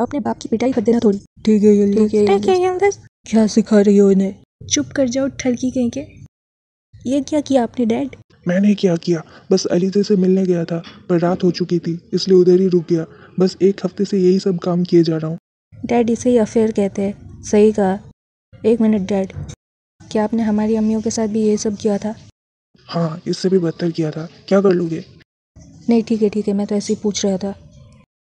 अपने बाप की पिटाई कर देना थोड़ी ठीक है ठीक है क्या सिखा रही हो इन्हें चुप कर जाओ ठरकी कहीं के ये क्या किया आपने डैड मैंने क्या किया बस अलीजे से मिलने गया था पर रात हो चुकी थी इसलिए उधर ही रुक गया बस एक हफ्ते से यही सब काम किए जा रहा हूँ डैड इसे ही अफेयर कहते हैं सही कहा एक मिनट डैड क्या आपने हमारी अम्मियों के साथ भी यही सब किया था हाँ इससे भी बदतर किया था क्या कर लूँगे नहीं ठीक है ठीक है मैं तो ऐसे ही पूछ रहा था